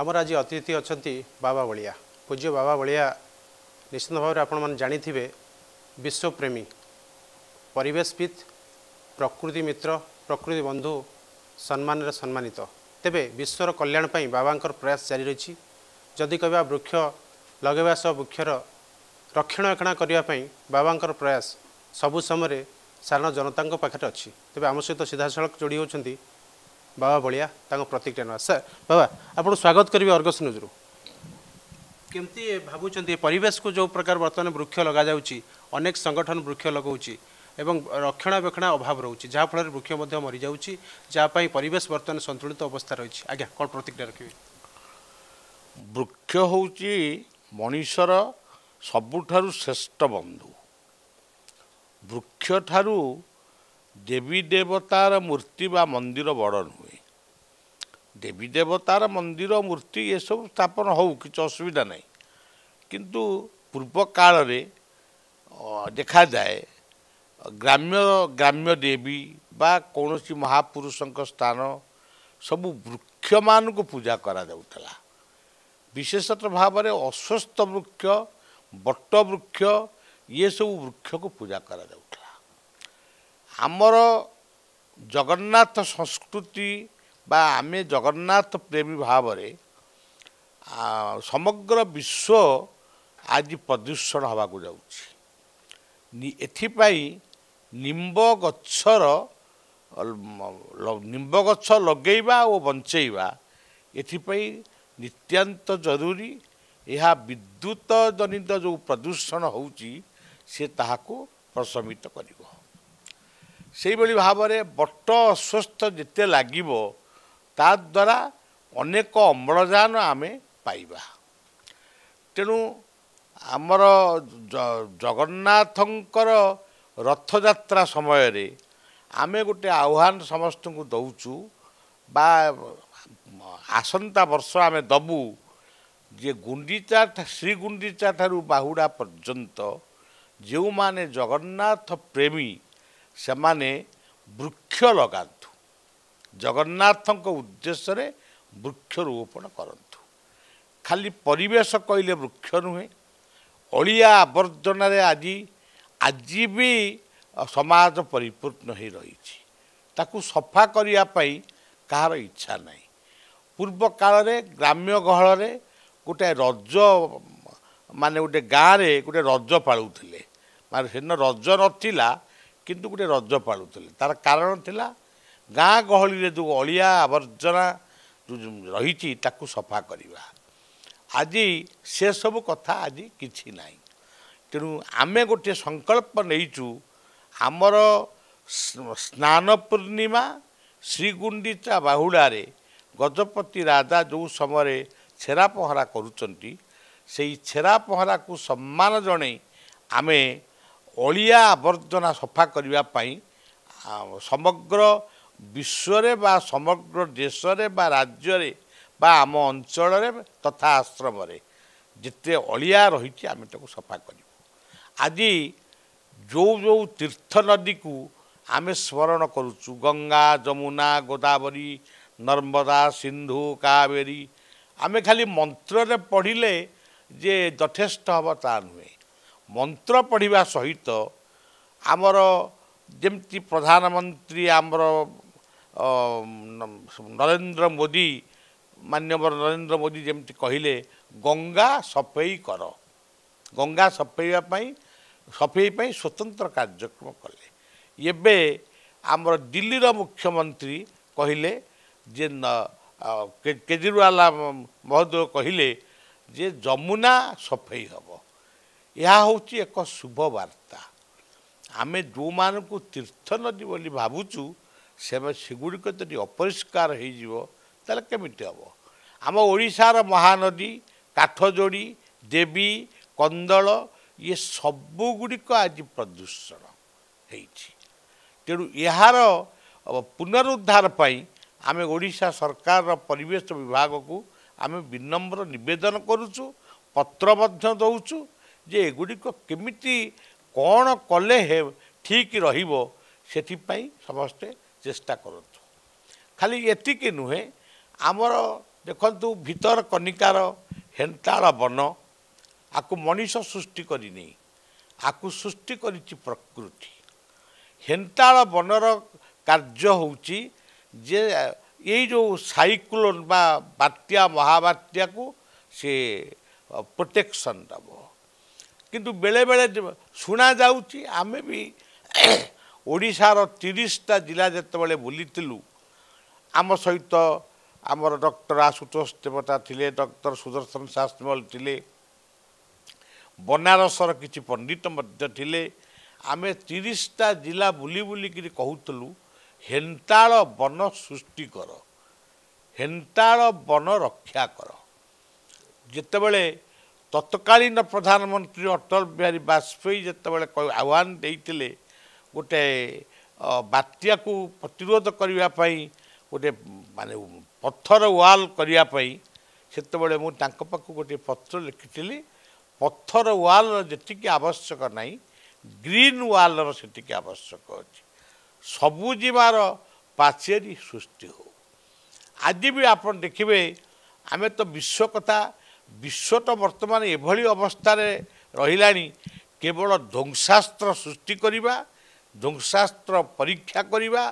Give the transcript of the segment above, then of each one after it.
ଆମର ଆଜି ଅତିଥି ଅଛନ୍ତି ବାବା ବଳିଆ ପୂଜ୍ୟ ବାବା ବଳିଆ ନିଶ୍ଚିନ୍ତ ଭାବରେ ଆପଣମାନେ ଜାଣିଥିବେ ବିଶ୍ୱପ୍ରେମୀ ପରିବେଶବିତ୍ ପ୍ରକୃତି ମିତ୍ର ପ୍ରକୃତି ବନ୍ଧୁ ସମ୍ମାନରେ ସମ୍ମାନିତ ତେବେ ବିଶ୍ୱର କଲ୍ୟାଣ ପାଇଁ ବାବାଙ୍କର ପ୍ରୟାସ ଜାରି ରହିଛି ଯଦି କହିବା ବୃକ୍ଷ ଲଗାଇବା ସହ ବୃକ୍ଷର ରକ୍ଷଣାବେକ୍ଷଣା କରିବା ପାଇଁ ବାବାଙ୍କର ପ୍ରୟାସ ସବୁ ସମୟରେ ସାଧାରଣ ଜନତାଙ୍କ ପାଖରେ ଅଛି ତେବେ ଆମ ସହିତ ସିଧାସଳଖ ଯୋଡ଼ି ହେଉଛନ୍ତି ବାବା ଭଳିଆ ତାଙ୍କ ପ୍ରତିକ୍ରିୟା ନେବା ସାର୍ ବାବା ଆପଣ ସ୍ୱାଗତ କରିବେ ଅର୍ଗସ ନ୍ୟୁଜ୍ରୁ କେମିତି ଭାବୁଛନ୍ତି ପରିବେଶକୁ ଯେଉଁ ପ୍ରକାର ବର୍ତ୍ତମାନ ବୃକ୍ଷ ଲଗାଯାଉଛି ଅନେକ ସଂଗଠନ ବୃକ୍ଷ ଲଗାଉଛି ଏବଂ ରକ୍ଷଣାବେକ୍ଷଣ ଅଭାବ ରହୁଛି ଯାହାଫଳରେ ବୃକ୍ଷ ମଧ୍ୟ ମରିଯାଉଛି ଯାହା ପାଇଁ ପରିବେଶ ବର୍ତ୍ତମାନ ସନ୍ତୁଳିତ ଅବସ୍ଥା ରହିଛି ଆଜ୍ଞା କ'ଣ ପ୍ରତିକ୍ରିୟା ରଖିବେ ବୃକ୍ଷ ହେଉଛି ମଣିଷର ସବୁଠାରୁ ଶ୍ରେଷ୍ଠ ବନ୍ଧୁ ବୃକ୍ଷଠାରୁ ଦେବୀ ଦେବତାର ମୂର୍ତ୍ତି ବା ମନ୍ଦିର ବଡ଼ ନୁହେଁ ଦେବୀ ଦେବତାର ମନ୍ଦିର ମୂର୍ତ୍ତି ଏସବୁ ସ୍ଥାପନ ହେଉ କିଛି ଅସୁବିଧା ନାହିଁ କିନ୍ତୁ ପୂର୍ବ କାଳରେ ଦେଖାଯାଏ ଗ୍ରାମ୍ୟ ଗ୍ରାମ୍ୟ ଦେବୀ ବା କୌଣସି ମହାପୁରୁଷଙ୍କ ସ୍ଥାନ ସବୁ ବୃକ୍ଷମାନଙ୍କୁ ପୂଜା କରାଯାଉଥିଲା ବିଶେଷତଃ ଭାବରେ ଅସ୍ୱସ୍ଥ ବୃକ୍ଷ ବଟ ବୃକ୍ଷ ଇଏ ସବୁ ବୃକ୍ଷକୁ ପୂଜା କରାଯାଉଥିଲା ଆମର ଜଗନ୍ନାଥ ସଂସ୍କୃତି ବା ଆମେ ଜଗନ୍ନାଥ ପ୍ରେମୀ ଭାବରେ ସମଗ୍ର ବିଶ୍ୱ ଆଜି ପ୍ରଦୂଷଣ ହେବାକୁ ଯାଉଛି ଏଥିପାଇଁ ନିମ୍ବ ଗଛର ନିମ୍ବ ଗଛ ଲଗେଇବା ଓ ବଞ୍ଚେଇବା ଏଥିପାଇଁ ନିତ୍ୟାନ୍ତ ଜରୁରୀ ଏହା ବିଦ୍ୟୁତ ଜନିତ ଯେଉଁ ପ୍ରଦୂଷଣ ହେଉଛି ସେ ତାହାକୁ ପ୍ରଶମିତ କରିବ ସେହିଭଳି ଭାବରେ ବଟ ଅସ୍ୱସ୍ଥ ଯେତେ ଲାଗିବ ତା ଦ୍ୱାରା ଅନେକ ଅମ୍ଳଜାନ ଆମେ ପାଇବା ତେଣୁ ଆମର ଜଗନ୍ନାଥଙ୍କର ରଥଯାତ୍ରା ସମୟରେ ଆମେ ଗୋଟେ ଆହ୍ୱାନ ସମସ୍ତଙ୍କୁ ଦେଉଛୁ ବା ଆସନ୍ତା ବର୍ଷ ଆମେ ଦେବୁ ଯେ ଗୁଣ୍ଡିଚା ଶ୍ରୀ ଗୁଣ୍ଡିଚା ଠାରୁ ବାହୁଡ଼ା ପର୍ଯ୍ୟନ୍ତ ଯେଉଁମାନେ ଜଗନ୍ନାଥ ପ୍ରେମୀ ସେମାନେ ବୃକ୍ଷ ଲଗାନ୍ତୁ ଜଗନ୍ନାଥଙ୍କ ଉଦ୍ଦେଶ୍ୟରେ ବୃକ୍ଷ ରୋପଣ କରନ୍ତୁ ଖାଲି ପରିବେଶ କହିଲେ ବୃକ୍ଷ ନୁହେଁ ଅଳିଆ ଆବର୍ଜନାରେ ଆଜି ଆଜି ବି ସମାଜ ପରିପୂର୍ଣ୍ଣ ହୋଇ ରହିଛି ତାକୁ ସଫା କରିବା ପାଇଁ କାହାର ଇଚ୍ଛା ନାହିଁ ପୂର୍ବ କାଳରେ ଗ୍ରାମ୍ୟ ଗହଳରେ ଗୋଟେ ରଜ ମାନେ ଗୋଟେ ଗାଁରେ ଗୋଟେ ରଜ ପାଳୁଥିଲେ ମାନେ ସେଦିନ ରଜ ନଥିଲା କିନ୍ତୁ ଗୋଟେ ରଜ ପାଳୁଥିଲେ ତା'ର କାରଣ ଥିଲା ଗାଁ ଗହଳିରେ ଯେଉଁ ଅଳିଆ ଆବର୍ଜନା ରହିଛି ତାକୁ ସଫା କରିବା ଆଜି ସେସବୁ କଥା ଆଜି କିଛି ନାହିଁ ତେଣୁ ଆମେ ଗୋଟିଏ ସଂକଳ୍ପ ନେଇଛୁ ଆମର ସ୍ନାନ ପୂର୍ଣ୍ଣିମା ଶ୍ରୀଗୁଣ୍ଡିଚା ବାହୁଡ଼ାରେ ଗଜପତି ରାଜା ଯେଉଁ ସମୟରେ ଛେରା ପହଁରା କରୁଛନ୍ତି ସେଇ ଛେରା ପହଁରାକୁ ସମ୍ମାନ ଜଣାଇ ଆମେ ଅଳିଆ ଆବର୍ଜନା ସଫା କରିବା ପାଇଁ ସମଗ୍ର ବିଶ୍ୱରେ ବା ସମଗ୍ର ଦେଶରେ ବା ରାଜ୍ୟରେ ବା ଆମ ଅଞ୍ଚଳରେ ତଥା ଆଶ୍ରମରେ ଯେତେ ଅଳିଆ ରହିଛି ଆମେ ତାକୁ ସଫା କରିବୁ ଆଜି ଯେଉଁ ଯେଉଁ ତୀର୍ଥ ନଦୀକୁ ଆମେ ସ୍ମରଣ କରୁଛୁ ଗଙ୍ଗା ଯମୁନା ଗୋଦାବରୀ ନର୍ମଦା ସିନ୍ଧୁ କାବେରୀ ଆମେ ଖାଲି ମନ୍ତ୍ରରେ ପଢ଼ିଲେ ଯେ ଯଥେଷ୍ଟ ହେବ ତା ନୁହେଁ ମନ୍ତ୍ର ପଢ଼ିବା ସହିତ ଆମର ଯେମିତି ପ୍ରଧାନମନ୍ତ୍ରୀ ଆମର ନରେନ୍ଦ୍ର ମୋଦି ମାନ୍ୟବର ନରେନ୍ଦ୍ର ମୋଦି ଯେମିତି କହିଲେ ଗଙ୍ଗା ସଫେଇ କର ଗଙ୍ଗା ସଫେଇବା ପାଇଁ ସଫେଇ ପାଇଁ ସ୍ୱତନ୍ତ୍ର କାର୍ଯ୍ୟକ୍ରମ କଲେ ଏବେ ଆମର ଦିଲ୍ଲୀର ମୁଖ୍ୟମନ୍ତ୍ରୀ କହିଲେ ଯେ କେଜରିୱାଲ ମହୋଦୟ କହିଲେ ଯେ ଯମୁନା ସଫେଇ ହେବ ଏହା ହେଉଛି ଏକ ଶୁଭବାର୍ତ୍ତା ଆମେ ଯେଉଁମାନଙ୍କୁ ତୀର୍ଥ ନଦୀ ବୋଲି ଭାବୁଛୁ ସେଗୁଡ଼ିକ ଯଦି ଅପରିଷ୍କାର ହୋଇଯିବ ତାହେଲେ କେମିତି ହେବ ଆମ ଓଡ଼ିଶାର ମହାନଦୀ କାଠଯୋଡ଼ି ଦେବୀ କନ୍ଦଳ ଇଏ ସବୁଗୁଡ଼ିକ ଆଜି ପ୍ରଦୂଷଣ ହେଇଛି ତେଣୁ ଏହାର ପୁନରୁଦ୍ଧାର ପାଇଁ ଆମେ ଓଡ଼ିଶା ସରକାରର ପରିବେଶ ବିଭାଗକୁ ଆମେ ବିନମ୍ର ନିବେଦନ କରୁଛୁ ପତ୍ର ମଧ୍ୟ ଦେଉଛୁ ଯେ ଏଗୁଡ଼ିକ କେମିତି କ'ଣ କଲେ ହେ ଠିକ୍ ରହିବ ସେଥିପାଇଁ ସମସ୍ତେ ଚେଷ୍ଟା କରନ୍ତୁ ଖାଲି ଏତିକି ନୁହେଁ ଆମର ଦେଖନ୍ତୁ ଭିତରକନିକାର ହେନ୍ତାଳ ବନ ଆକୁ ମଣିଷ ସୃଷ୍ଟି କରିନି ଆକୁ ସୃଷ୍ଟି କରିଛି ପ୍ରକୃତି ହେନ୍ତାଳ ବନର କାର୍ଯ୍ୟ ହେଉଛି ଯେ ଏଇ ଯେଉଁ ସାଇକ୍ଲୋନ୍ ବା ବାତ୍ୟା ମହାବାତ୍ୟାକୁ ସେ ପ୍ରୋଟେକ୍ସନ୍ ଦେବ କିନ୍ତୁ ବେଳେବେଳେ ଶୁଣାଯାଉଛି ଆମେ ବି ଓଡ଼ିଶାର ତିରିଶଟା ଜିଲ୍ଲା ଯେତେବେଳେ ବୁଲିଥିଲୁ ଆମ ସହିତ ଆମର ଡକ୍ଟର ଆଶୁତୋଷ ଦେବତା ଥିଲେ ଡକ୍ଟର ସୁଦର୍ଶନ ଶାସ୍ତ୍ରମଲ ଥିଲେ ବନାରସର କିଛି ପଣ୍ଡିତ ମଧ୍ୟ ଥିଲେ ଆମେ ତିରିଶଟା ଜିଲ୍ଲା ବୁଲି ବୁଲିକିରି କହୁଥିଲୁ ହେନ୍ତାଳ ବନ ସୃଷ୍ଟି କର ହେନ୍ତାଳ ବନ ରକ୍ଷା କର ଯେତେବେଳେ ତତ୍କାଳୀନ ପ୍ରଧାନମନ୍ତ୍ରୀ ଅଟଳ ବିହାରୀ ବାଜପେୟୀ ଯେତେବେଳେ ଆହ୍ୱାନ ଦେଇଥିଲେ ଗୋଟେ ବାତ୍ୟାକୁ ପ୍ରତିରୋଧ କରିବା ପାଇଁ ଗୋଟେ ମାନେ ପଥର ୱାଲ୍ କରିବା ପାଇଁ ସେତେବେଳେ ମୁଁ ତାଙ୍କ ପାଖକୁ ଗୋଟିଏ ପତ୍ର ଲେଖିଥିଲି ପଥର ୱାଲ୍ର ଯେତିକି ଆବଶ୍ୟକ ନାହିଁ ଗ୍ରୀନ୍ ୱାଲ୍ର ସେତିକି ଆବଶ୍ୟକ ଅଛି ସବୁଜିମାର ପାଚେରୀ ସୃଷ୍ଟି ହେଉ ଆଜି ବି ଆପଣ ଦେଖିବେ ଆମେ ତ ବିଶ୍ୱ କଥା ବିଶ୍ୱ ତ ବର୍ତ୍ତମାନ ଏଭଳି ଅବସ୍ଥାରେ ରହିଲାଣି କେବଳ ଧ୍ୱଂସାସ୍ତ୍ର ସୃଷ୍ଟି କରିବା ଧ୍ୱଂସାସ୍ତ୍ର ପରୀକ୍ଷା କରିବା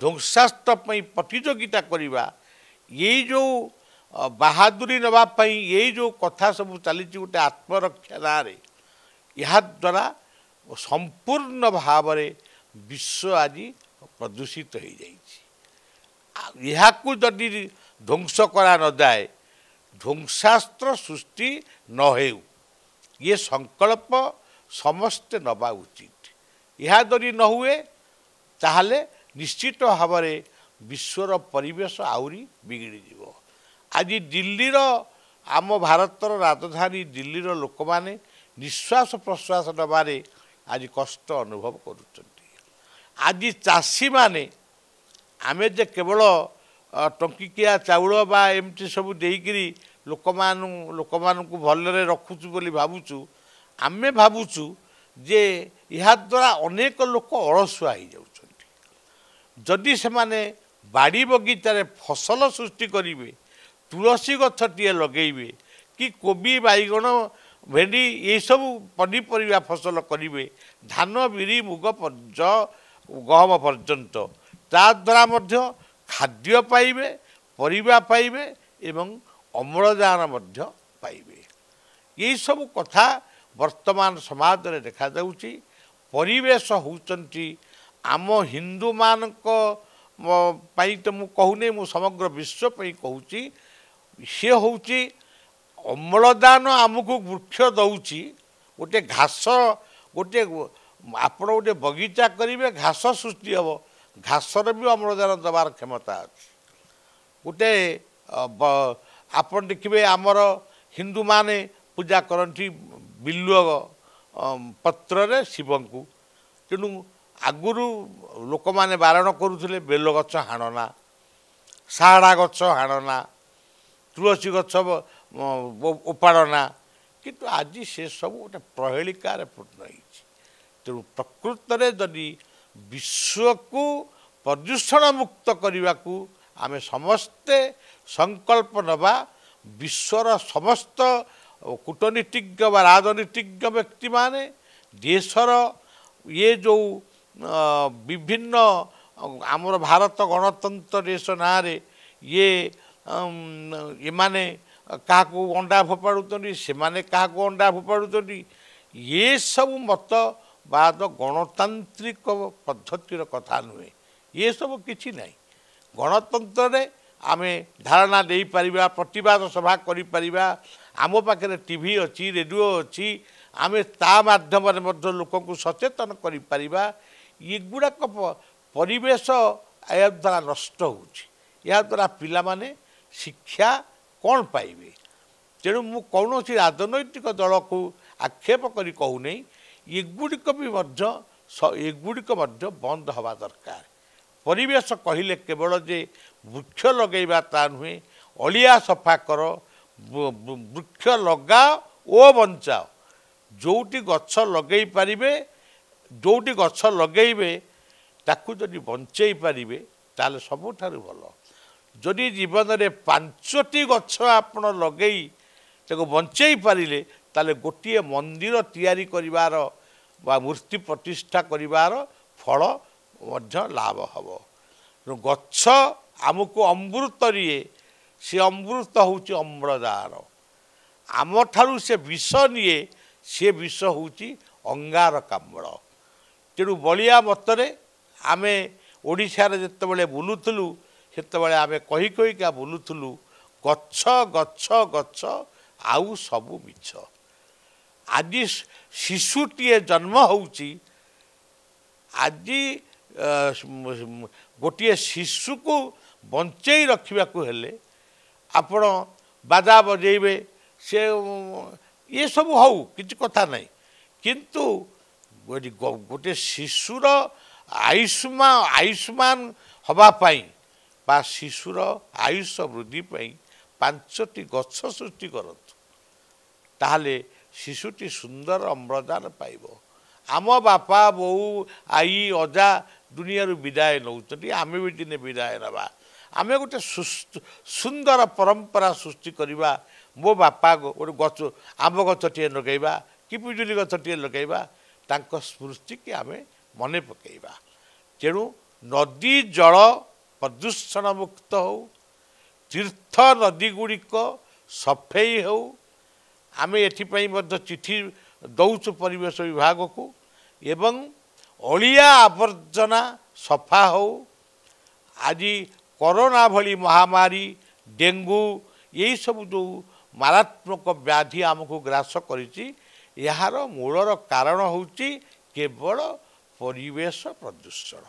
ଧ୍ୱଂସାସ୍ତ୍ର ପାଇଁ ପ୍ରତିଯୋଗିତା କରିବା ଏଇ ଯେଉଁ ବାହାଦୁରୀ ନେବା ପାଇଁ ଏଇ ଯେଉଁ କଥା ସବୁ ଚାଲିଛି ଗୋଟେ ଆତ୍ମରକ୍ଷା ନାଁରେ ଏହାଦ୍ୱାରା ସମ୍ପୂର୍ଣ୍ଣ ଭାବରେ ବିଶ୍ୱ ଆଜି ପ୍ରଦୂଷିତ ହୋଇଯାଇଛି ଏହାକୁ ଯଦି ଧ୍ୱଂସ କରାନଯାଏ ଧ୍ୱଂସାସ୍ତ୍ର ସୃଷ୍ଟି ନ ହେଉ ଇଏ ସଂକଳ୍ପ ସମସ୍ତେ ନେବା ଉଚିତ ଏହା ଯଦି ନ ହୁଏ ତାହେଲେ ନିଶ୍ଚିତ ଭାବରେ ବିଶ୍ୱର ପରିବେଶ ଆହୁରି ବିଗିଡ଼ିଯିବ ଆଜି ଦିଲ୍ଲୀର ଆମ ଭାରତର ରାଜଧାନୀ ଦିଲ୍ଲୀର ଲୋକମାନେ ନିଶ୍ୱାସ ପ୍ରଶ୍ୱାସ ନେବାରେ ଆଜି କଷ୍ଟ ଅନୁଭବ କରୁଛନ୍ତି ଆଜି ଚାଷୀମାନେ ଆମେ ଯେ କେବଳ ଟଙ୍କିକିଆ ଚାଉଳ ବା ଏମିତି ସବୁ ଦେଇକରି ଲୋକମାନ ଲୋକମାନଙ୍କୁ ଭଲରେ ରଖୁଛୁ ବୋଲି ଭାବୁଛୁ ଆମେ ଭାବୁଛୁ ଯେ ଏହାଦ୍ୱାରା ଅନେକ ଲୋକ ଅଳସୁଆ ହୋଇଯାଉଛନ୍ତି ଯଦି ସେମାନେ ବାଡ଼ି ବଗିଚାରେ ଫସଲ ସୃଷ୍ଟି କରିବେ ତୁଳସୀ ଗଛଟିଏ ଲଗେଇବେ କି କୋବି ବାଇଗଣ ଭେଣ୍ଡି ଏସବୁ ପନିପରିବା ଫସଲ କରିବେ ଧାନ ବିରି ମୁଗ ପର୍ଯ୍ୟ ଗହମ ପର୍ଯ୍ୟନ୍ତ ତାଦ୍ୱାରା ମଧ୍ୟ ଖାଦ୍ୟ ପାଇବେ ପରିବା ପାଇବେ ଏବଂ ଅମ୍ଳଜାନ ମଧ୍ୟ ପାଇବେ ଏହିସବୁ କଥା ବର୍ତ୍ତମାନ ସମାଜରେ ଦେଖାଯାଉଛି ପରିବେଶ ହେଉଛନ୍ତି ଆମ ହିନ୍ଦୁମାନଙ୍କ ପାଇଁ ତ ମୁଁ କହୁନି ମୁଁ ସମଗ୍ର ବିଶ୍ୱ ପାଇଁ କହୁଛି ସିଏ ହେଉଛି ଅମ୍ଳଦାନ ଆମକୁ ବୃକ୍ଷ ଦେଉଛି ଗୋଟିଏ ଘାସ ଗୋଟିଏ ଆପଣ ଗୋଟିଏ ବଗିଚା କରିବେ ଘାସ ସୃଷ୍ଟି ହେବ ଘାସର ବି ଅମ୍ଳଦାନ ଦେବାର କ୍ଷମତା ଅଛି ଗୋଟେ ଆପଣ ଦେଖିବେ ଆମର ହିନ୍ଦୁମାନେ ପୂଜା କରନ୍ତି ବିଲୁଅ ପତ୍ରରେ ଶିବଙ୍କୁ ତେଣୁ ଆଗରୁ ଲୋକମାନେ ବାରଣ କରୁଥିଲେ ବେଲ ଗଛ ହାଣନା ସାଢ଼ା ଗଛ ହାଣନା ତୁଳସୀ ଗଛ ଉପାଡ଼ନା କିନ୍ତୁ ଆଜି ସେସବୁ ଗୋଟେ ପ୍ରହେଳିକାରେ ପୂର୍ଣ୍ଣ ହେଇଛି ତେଣୁ ପ୍ରକୃତରେ ଯଦି ବିଶ୍ୱକୁ ପ୍ରଦୂଷଣ ମୁକ୍ତ କରିବାକୁ ଆମେ ସମସ୍ତେ ସଂକଳ୍ପ ନେବା ବିଶ୍ୱର ସମସ୍ତ କୂଟନୀତିଜ୍ଞ ବା ରାଜନୀତିଜ୍ଞ ବ୍ୟକ୍ତିମାନେ ଦେଶର ଇଏ ଯେଉଁ ବିଭିନ୍ନ ଆମର ଭାରତ ଗଣତନ୍ତ୍ର ଦେଶ ନାଁରେ ଇଏ ଏମାନେ କାହାକୁ ଅଣ୍ଡା ଫୋପାଡ଼ୁଛନ୍ତି ସେମାନେ କାହାକୁ ଅଣ୍ଡା ଫୋପାଡ଼ୁଛନ୍ତି ଇଏ ସବୁ ମତ ବା ଗଣତାନ୍ତ୍ରିକ ପଦ୍ଧତିର କଥା ନୁହେଁ ଇଏ ସବୁ କିଛି ନାହିଁ ଗଣତନ୍ତ୍ରରେ ଆମେ ଧାରଣା ଦେଇପାରିବା ପ୍ରତିବାଦ ସଭା କରିପାରିବା ଆମ ପାଖରେ ଟିଭି ଅଛି ରେଡ଼ିଓ ଅଛି ଆମେ ତା ମାଧ୍ୟମରେ ମଧ୍ୟ ଲୋକଙ୍କୁ ସଚେତନ କରିପାରିବା ଏଗୁଡ଼ାକ ପରିବେଶ ଏହା ଦ୍ୱାରା ନଷ୍ଟ ହେଉଛି ଏହାଦ୍ୱାରା ପିଲାମାନେ ଶିକ୍ଷା କ'ଣ ପାଇବେ ତେଣୁ ମୁଁ କୌଣସି ରାଜନୈତିକ ଦଳକୁ ଆକ୍ଷେପ କରି କହୁନାହିଁ ଏଗୁଡ଼ିକ ବି ମଧ୍ୟ ଏଗୁଡ଼ିକ ମଧ୍ୟ ବନ୍ଦ ହେବା ଦରକାର ପରିବେଶ କହିଲେ କେବଳ ଯେ ବୃକ୍ଷ ଲଗାଇବା ତା ନୁହେଁ ଅଳିଆ ସଫା କର ବୃକ୍ଷ ଲଗାଅ ଓ ବଞ୍ଚାଅ ଯେଉଁଠି ଗଛ ଲଗାଇ ପାରିବେ ଯେଉଁଠି ଗଛ ଲଗାଇବେ ତାକୁ ଯଦି ବଞ୍ଚାଇ ପାରିବେ ତାହେଲେ ସବୁଠାରୁ ଭଲ ଯଦି ଜୀବନରେ ପାଞ୍ଚଟି ଗଛ ଆପଣ ଲଗାଇ ତାକୁ ବଞ୍ଚାଇ ପାରିଲେ ତାହେଲେ ଗୋଟିଏ ମନ୍ଦିର ତିଆରି କରିବାର ବା ମୂର୍ତ୍ତି ପ୍ରତିଷ୍ଠା କରିବାର ଫଳ ମଧ୍ୟ ଲାଭ ହେବ ତେଣୁ ଗଛ ଆମକୁ ଅମୃତରିଏ ସେ ଅମୃତ ହେଉଛି ଅମ୍ଳଜାର ଆମଠାରୁ ସେ ବିଷ ନିଏ ସେ ବିଷ ହେଉଛି ଅଙ୍ଗାର ଅଙ୍ଗାରକାମ୍ଳ ତେଣୁ ବଳିଆ ମତରେ ଆମେ ଓଡ଼ିଶାରେ ଯେତେବେଳେ ବୁଲୁଥିଲୁ ସେତେବେଳେ ଆମେ କହି କହିକା ବୁଲୁଥିଲୁ ଗଛ ଗଛ ଗଛ ଆଉ ସବୁ ମିଛ ଆଜି ଶିଶୁଟିଏ ଜନ୍ମ ହେଉଛି ଆଜି ଗୋଟିଏ ଶିଶୁକୁ ବଞ୍ଚେଇ ରଖିବାକୁ ହେଲେ ଆପଣ ବାଜା ବଜେଇବେ ସେ ଏସବୁ ହଉ କିଛି କଥା ନାହିଁ କିନ୍ତୁ ଗୋଟେ ଶିଶୁର ଆୟୁଷ୍ମା ଆୟୁଷ୍ମାନ ହେବା ପାଇଁ ବା ଶିଶୁର ଆୟୁଷ ବୃଦ୍ଧି ପାଇଁ ପାଞ୍ଚଟି ଗଛ ସୃଷ୍ଟି କରନ୍ତୁ ତାହେଲେ ଶିଶୁଟି ସୁନ୍ଦର ଅମ୍ଳଜାନ ପାଇବ ଆମ ବାପା ବୋଉ ଆଈ ଅଜା ଦୁନିଆରୁ ବିଦାୟ ନେଉଛନ୍ତି ଆମେ ବି ଦିନେ ବିଦାୟ ନେବା ଆମେ ଗୋଟେ ସୁନ୍ଦର ପରମ୍ପରା ସୃଷ୍ଟି କରିବା ମୋ ବାପା ଗୋଟେ ଗଛ ଆମ୍ବ ଗଛଟିଏ ଲଗାଇବା କି ପିଜୁଳି ଗଛଟିଏ ଲଗାଇବା ତାଙ୍କ ସ୍ମୃତିକି ଆମେ ମନେ ପକାଇବା ତେଣୁ ନଦୀ ଜଳ ପ୍ରଦୂଷଣ ମୁକ୍ତ ହେଉ ତୀର୍ଥ ନଦୀ ଗୁଡ଼ିକ ସଫେଇ ହେଉ ଆମେ ଏଥିପାଇଁ ମଧ୍ୟ ଚିଠି ଦେଉଛୁ ପରିବେଶ ବିଭାଗକୁ ଏବଂ ଅଳିଆ ଆବର୍ଜନା ସଫା ହେଉ ଆଜି କରୋନା ଭଳି ମହାମାରୀ ଡେଙ୍ଗୁ ଏହିସବୁ ଯେଉଁ ମାରାତ୍ମକ ବ୍ୟାଧି ଆମକୁ ଗ୍ରାସ କରିଛି ଏହାର ମୂଳର କାରଣ ହେଉଛି କେବଳ ପରିବେଶ ପ୍ରଦୂଷଣ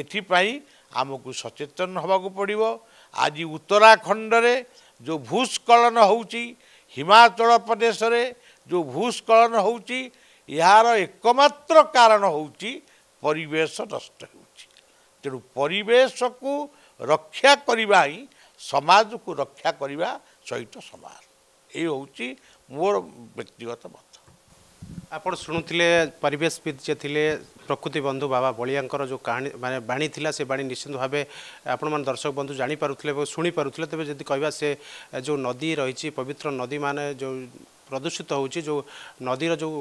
ଏଥିପାଇଁ ଆମକୁ ସଚେତନ ହେବାକୁ ପଡ଼ିବ ଆଜି ଉତ୍ତରାଖଣ୍ଡରେ ଯେଉଁ ଭୂସ୍ଖଳନ ହେଉଛି ହିମାଚଳ ପ୍ରଦେଶରେ ଯେଉଁ ଭୂସ୍ଖଳନ ହେଉଛି ଏହାର ଏକମାତ୍ର କାରଣ ହେଉଛି ପରିବେଶ ନଷ୍ଟ ହେଉଛି ତେଣୁ ପରିବେଶକୁ समाज को रक्षा रक्षाकर सहित समाज यो एउटी मोर व्यक्तिगत मत आप शु परिवेश वि प्रकृति बन्धु बाबा बलिया बाणी इलाणी निश्चिन्त भावे आप दर्शक बन्धु जाँपे शुनि पारु जो नदी रहि पवित्र नदी जो ପ୍ରଦୂଷିତ ହେଉଛି ଯେଉଁ ନଦୀର ଯେଉଁ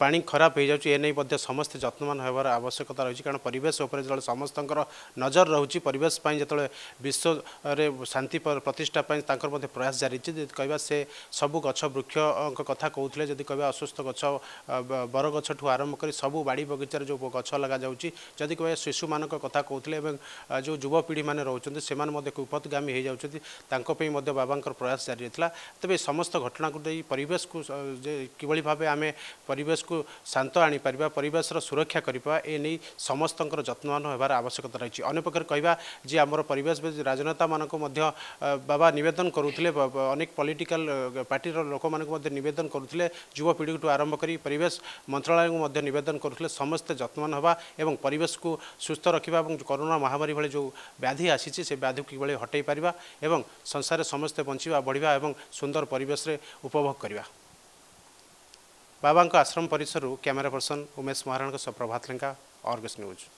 ପାଣି ଖରାପ ହୋଇଯାଉଛି ଏ ନେଇ ମଧ୍ୟ ସମସ୍ତେ ଯତ୍ନବାନ ହେବାର ଆବଶ୍ୟକତା ରହିଛି କାରଣ ପରିବେଶ ଉପରେ ଯେତେବେଳେ ସମସ୍ତଙ୍କର ନଜର ରହୁଛି ପରିବେଶ ପାଇଁ ଯେତେବେଳେ ବିଶ୍ୱରେ ଶାନ୍ତି ପ୍ରତିଷ୍ଠା ପାଇଁ ତାଙ୍କର ମଧ୍ୟ ପ୍ରୟାସ ଜାରିଛି ଯଦି କହିବା ସେ ସବୁ ଗଛ ବୃକ୍ଷଙ୍କ କଥା କହୁଥିଲେ ଯଦି କହିବା ଅସୁସ୍ଥ ଗଛ ବରଗଛଠୁ ଆରମ୍ଭ କରି ସବୁ ବାଡ଼ି ବଗିଚାରେ ଯେଉଁ ଗଛ ଲଗାଯାଉଛି ଯଦି କହିବା ଶିଶୁମାନଙ୍କ କଥା କହୁଥିଲେ ଏବଂ ଯେଉଁ ଯୁବପିଢ଼ିମାନେ ରହୁଛନ୍ତି ସେମାନେ ମଧ୍ୟ କୁପତଗାମୀ ହୋଇଯାଉଛନ୍ତି ତାଙ୍କ ପାଇଁ ମଧ୍ୟ ବାବାଙ୍କର ପ୍ରୟାସ ଜାରି ରହିଥିଲା ତେବେ ସମସ୍ତ ଘଟଣାକୁ ଦେଇ ପରିବେଶ ପରିବେଶକୁ ଯେ କିଭଳି ଭାବେ ଆମେ ପରିବେଶକୁ ଶାନ୍ତ ଆଣିପାରିବା ପରିବେଶର ସୁରକ୍ଷା କରିବା ଏ ନେଇ ସମସ୍ତଙ୍କର ଯତ୍ନବାନ ହେବାର ଆବଶ୍ୟକତା ରହିଛି ଅନ୍ୟପକ୍ଷରେ କହିବା ଯେ ଆମର ପରିବେଶ ରାଜନେତାମାନଙ୍କୁ ମଧ୍ୟ ବାବା ନିବେଦନ କରୁଥିଲେ ଅନେକ ପଲିଟିକାଲ ପାର୍ଟିର ଲୋକମାନଙ୍କୁ ମଧ୍ୟ ନିବେଦନ କରୁଥିଲେ ଯୁବପିଢ଼ିଠୁ ଆରମ୍ଭ କରି ପରିବେଶ ମନ୍ତ୍ରଣାଳୟକୁ ମଧ୍ୟ ନିବେଦନ କରୁଥିଲେ ସମସ୍ତେ ଯତ୍ନବାନ ହେବା ଏବଂ ପରିବେଶକୁ ସୁସ୍ଥ ରଖିବା ଏବଂ କରୋନା ମହାମାରୀ ଭଳି ଯେଉଁ ବ୍ୟାଧି ଆସିଛି ସେ ବ୍ୟାଧିକୁ କିଭଳି ହଟେଇ ପାରିବା ଏବଂ ସଂସାରରେ ସମସ୍ତେ ବଞ୍ଚିବା ବଢ଼ିବା ଏବଂ ସୁନ୍ଦର ପରିବେଶରେ ଉପଭୋଗ କରିବା बाबाको आश्रम परिसरु क्यामेरा पर्सन उमेश महाराण प्रभातले अर्गेस न्युज